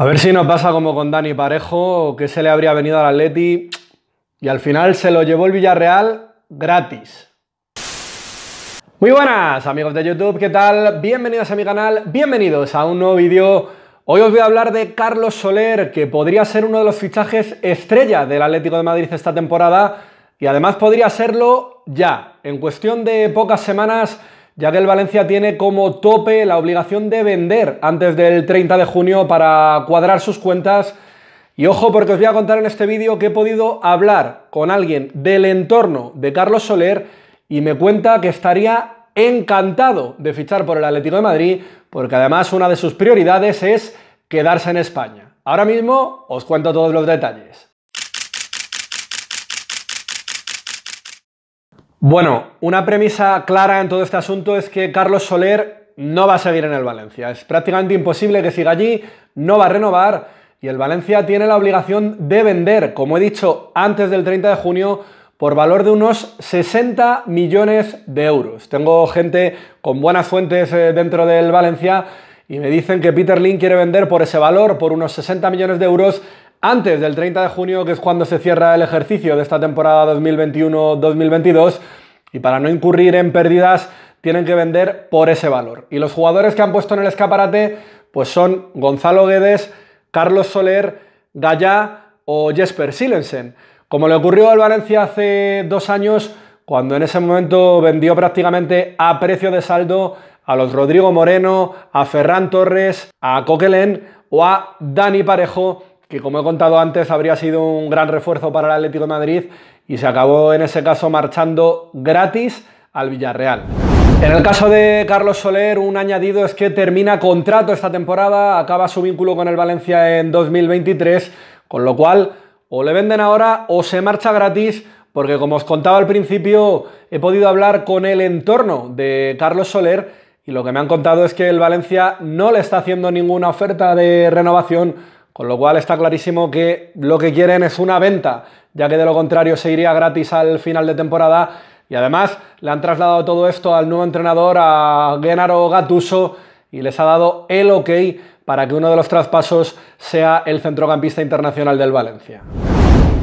A ver si nos pasa como con Dani Parejo, que se le habría venido al Atleti y al final se lo llevó el Villarreal gratis. Muy buenas amigos de YouTube, ¿qué tal? Bienvenidos a mi canal, bienvenidos a un nuevo vídeo. Hoy os voy a hablar de Carlos Soler, que podría ser uno de los fichajes estrella del Atlético de Madrid esta temporada y además podría serlo ya. En cuestión de pocas semanas ya que el Valencia tiene como tope la obligación de vender antes del 30 de junio para cuadrar sus cuentas. Y ojo porque os voy a contar en este vídeo que he podido hablar con alguien del entorno de Carlos Soler y me cuenta que estaría encantado de fichar por el Atlético de Madrid porque además una de sus prioridades es quedarse en España. Ahora mismo os cuento todos los detalles. Bueno, una premisa clara en todo este asunto es que Carlos Soler no va a seguir en el Valencia. Es prácticamente imposible que siga allí, no va a renovar y el Valencia tiene la obligación de vender, como he dicho, antes del 30 de junio por valor de unos 60 millones de euros. Tengo gente con buenas fuentes eh, dentro del Valencia y me dicen que Peter Lin quiere vender por ese valor, por unos 60 millones de euros, antes del 30 de junio, que es cuando se cierra el ejercicio de esta temporada 2021-2022, y para no incurrir en pérdidas, tienen que vender por ese valor. Y los jugadores que han puesto en el escaparate, pues son Gonzalo Guedes, Carlos Soler, Gaya o Jesper Silensen. Como le ocurrió al Valencia hace dos años, cuando en ese momento vendió prácticamente a precio de saldo a los Rodrigo Moreno, a Ferran Torres, a Coquelén o a Dani Parejo que como he contado antes habría sido un gran refuerzo para el Atlético de Madrid y se acabó en ese caso marchando gratis al Villarreal. En el caso de Carlos Soler, un añadido es que termina contrato esta temporada, acaba su vínculo con el Valencia en 2023, con lo cual o le venden ahora o se marcha gratis, porque como os contaba al principio, he podido hablar con el entorno de Carlos Soler y lo que me han contado es que el Valencia no le está haciendo ninguna oferta de renovación con lo cual está clarísimo que lo que quieren es una venta, ya que de lo contrario se iría gratis al final de temporada. Y además le han trasladado todo esto al nuevo entrenador, a Gennaro Gattuso, y les ha dado el ok para que uno de los traspasos sea el centrocampista internacional del Valencia.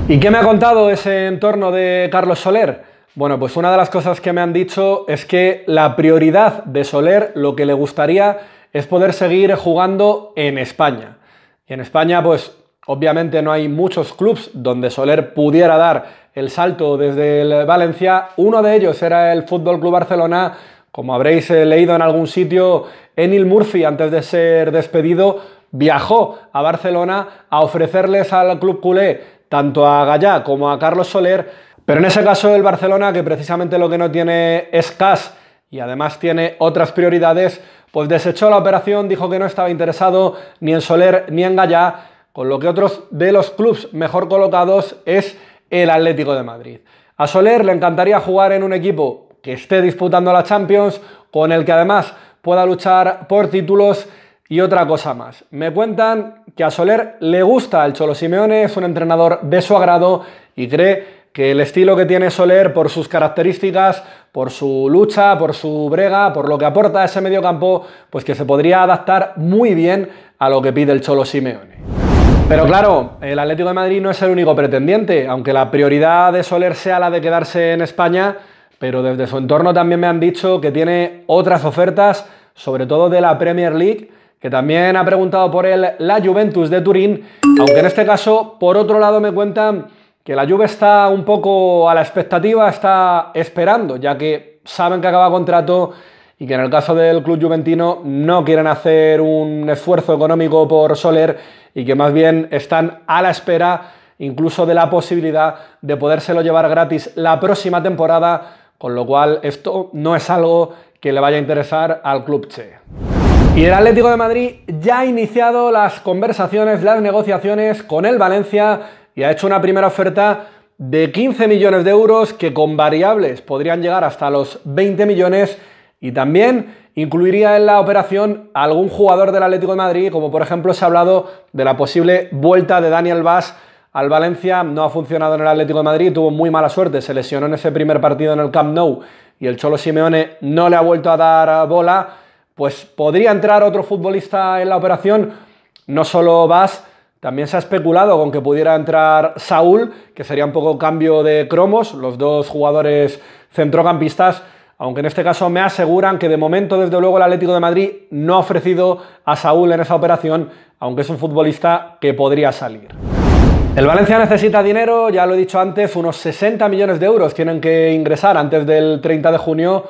¿Y qué me ha contado ese entorno de Carlos Soler? Bueno, pues una de las cosas que me han dicho es que la prioridad de Soler, lo que le gustaría, es poder seguir jugando en España. Y en España, pues obviamente no hay muchos clubes donde Soler pudiera dar el salto desde el Valencia. Uno de ellos era el Fútbol Club Barcelona. Como habréis eh, leído en algún sitio, Enil Murphy, antes de ser despedido, viajó a Barcelona a ofrecerles al club culé, tanto a Gallá como a Carlos Soler. Pero en ese caso, el Barcelona, que precisamente lo que no tiene es cash y además tiene otras prioridades, pues desechó la operación, dijo que no estaba interesado ni en Soler ni en Gallá, con lo que otros de los clubes mejor colocados es el Atlético de Madrid. A Soler le encantaría jugar en un equipo que esté disputando la Champions, con el que además pueda luchar por títulos y otra cosa más. Me cuentan que a Soler le gusta el Cholo Simeone, es un entrenador de su agrado y cree que el estilo que tiene Soler por sus características, por su lucha, por su brega, por lo que aporta a ese mediocampo, pues que se podría adaptar muy bien a lo que pide el Cholo Simeone. Pero claro, el Atlético de Madrid no es el único pretendiente, aunque la prioridad de Soler sea la de quedarse en España, pero desde su entorno también me han dicho que tiene otras ofertas, sobre todo de la Premier League, que también ha preguntado por él la Juventus de Turín, aunque en este caso, por otro lado, me cuentan que la Juve está un poco a la expectativa, está esperando, ya que saben que acaba contrato y que en el caso del club juventino no quieren hacer un esfuerzo económico por Soler y que más bien están a la espera incluso de la posibilidad de podérselo llevar gratis la próxima temporada, con lo cual esto no es algo que le vaya a interesar al club Che. Y el Atlético de Madrid ya ha iniciado las conversaciones, las negociaciones con el Valencia y ha hecho una primera oferta de 15 millones de euros que con variables podrían llegar hasta los 20 millones y también incluiría en la operación algún jugador del Atlético de Madrid, como por ejemplo se ha hablado de la posible vuelta de Daniel Vaz al Valencia, no ha funcionado en el Atlético de Madrid, tuvo muy mala suerte, se lesionó en ese primer partido en el Camp Nou y el Cholo Simeone no le ha vuelto a dar bola, pues podría entrar otro futbolista en la operación, no solo Vaz, también se ha especulado con que pudiera entrar Saúl, que sería un poco cambio de cromos, los dos jugadores centrocampistas, aunque en este caso me aseguran que de momento, desde luego, el Atlético de Madrid no ha ofrecido a Saúl en esa operación, aunque es un futbolista que podría salir. El Valencia necesita dinero, ya lo he dicho antes, unos 60 millones de euros tienen que ingresar antes del 30 de junio,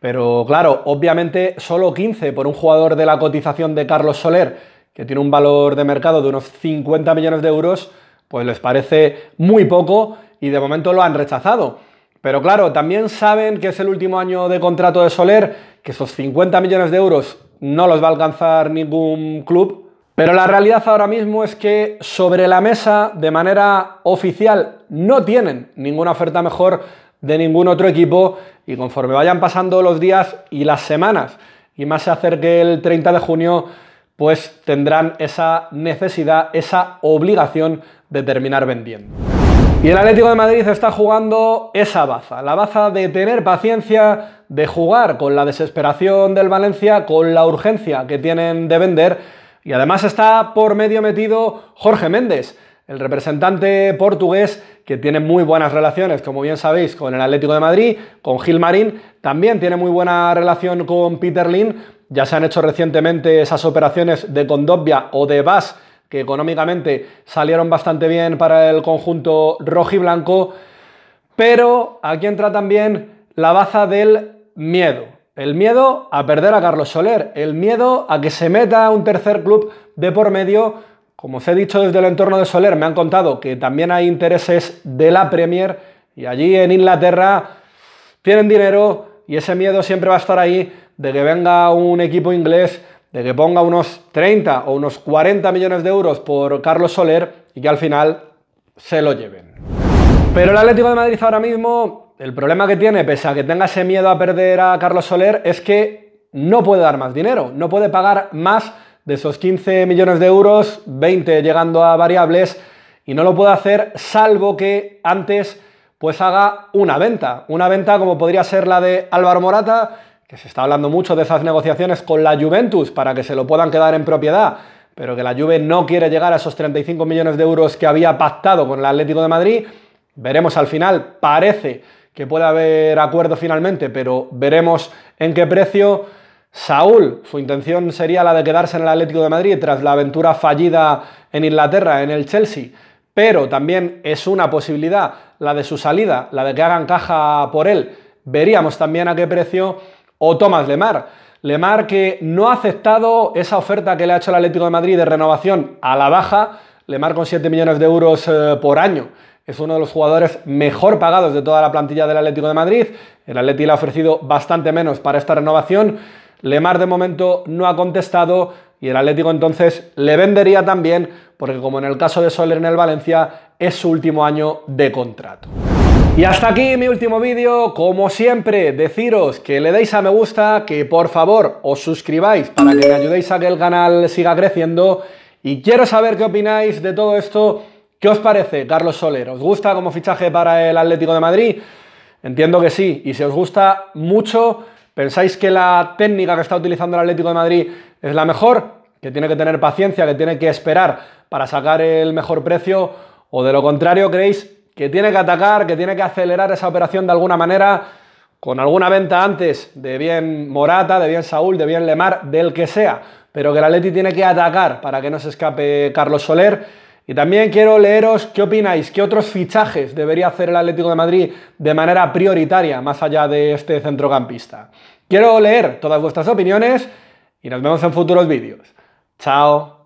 pero claro, obviamente solo 15 por un jugador de la cotización de Carlos Soler que tiene un valor de mercado de unos 50 millones de euros, pues les parece muy poco y de momento lo han rechazado. Pero claro, también saben que es el último año de contrato de Soler, que esos 50 millones de euros no los va a alcanzar ningún club. Pero la realidad ahora mismo es que sobre la mesa, de manera oficial, no tienen ninguna oferta mejor de ningún otro equipo y conforme vayan pasando los días y las semanas, y más se acerque el 30 de junio, pues tendrán esa necesidad, esa obligación de terminar vendiendo. Y el Atlético de Madrid está jugando esa baza, la baza de tener paciencia, de jugar con la desesperación del Valencia, con la urgencia que tienen de vender. Y además está por medio metido Jorge Méndez, el representante portugués que tiene muy buenas relaciones, como bien sabéis, con el Atlético de Madrid, con Gil Marín, también tiene muy buena relación con Peter Lynn. Ya se han hecho recientemente esas operaciones de condobia o de Bas, que económicamente salieron bastante bien para el conjunto rojiblanco, pero aquí entra también la baza del miedo. El miedo a perder a Carlos Soler, el miedo a que se meta un tercer club de por medio. Como os he dicho desde el entorno de Soler, me han contado que también hay intereses de la Premier y allí en Inglaterra tienen dinero, y ese miedo siempre va a estar ahí de que venga un equipo inglés, de que ponga unos 30 o unos 40 millones de euros por Carlos Soler y que al final se lo lleven. Pero el Atlético de Madrid ahora mismo, el problema que tiene, pese a que tenga ese miedo a perder a Carlos Soler, es que no puede dar más dinero, no puede pagar más de esos 15 millones de euros, 20 llegando a variables, y no lo puede hacer salvo que antes pues haga una venta. Una venta como podría ser la de Álvaro Morata, que se está hablando mucho de esas negociaciones con la Juventus para que se lo puedan quedar en propiedad, pero que la Juve no quiere llegar a esos 35 millones de euros que había pactado con el Atlético de Madrid. Veremos al final, parece que puede haber acuerdo finalmente, pero veremos en qué precio. Saúl, su intención sería la de quedarse en el Atlético de Madrid tras la aventura fallida en Inglaterra, en el Chelsea pero también es una posibilidad la de su salida, la de que hagan caja por él. Veríamos también a qué precio o Tomás Lemar. Lemar que no ha aceptado esa oferta que le ha hecho el Atlético de Madrid de renovación a la baja, Lemar con 7 millones de euros eh, por año. Es uno de los jugadores mejor pagados de toda la plantilla del Atlético de Madrid. El Atlético le ha ofrecido bastante menos para esta renovación. Lemar de momento no ha contestado. Y el Atlético entonces le vendería también, porque como en el caso de Soler en el Valencia, es su último año de contrato. Y hasta aquí mi último vídeo, como siempre, deciros que le deis a me gusta, que por favor os suscribáis para que me ayudéis a que el canal siga creciendo y quiero saber qué opináis de todo esto, qué os parece Carlos Soler, ¿os gusta como fichaje para el Atlético de Madrid? Entiendo que sí, y si os gusta mucho, pensáis que la técnica que está utilizando el Atlético de Madrid es la mejor, que tiene que tener paciencia, que tiene que esperar para sacar el mejor precio, o de lo contrario creéis que tiene que atacar, que tiene que acelerar esa operación de alguna manera, con alguna venta antes de bien Morata, de bien Saúl, de bien Lemar, del que sea, pero que el Atlético tiene que atacar para que no se escape Carlos Soler. Y también quiero leeros qué opináis, qué otros fichajes debería hacer el Atlético de Madrid de manera prioritaria, más allá de este centrocampista. Quiero leer todas vuestras opiniones y nos vemos en futuros vídeos. Chao.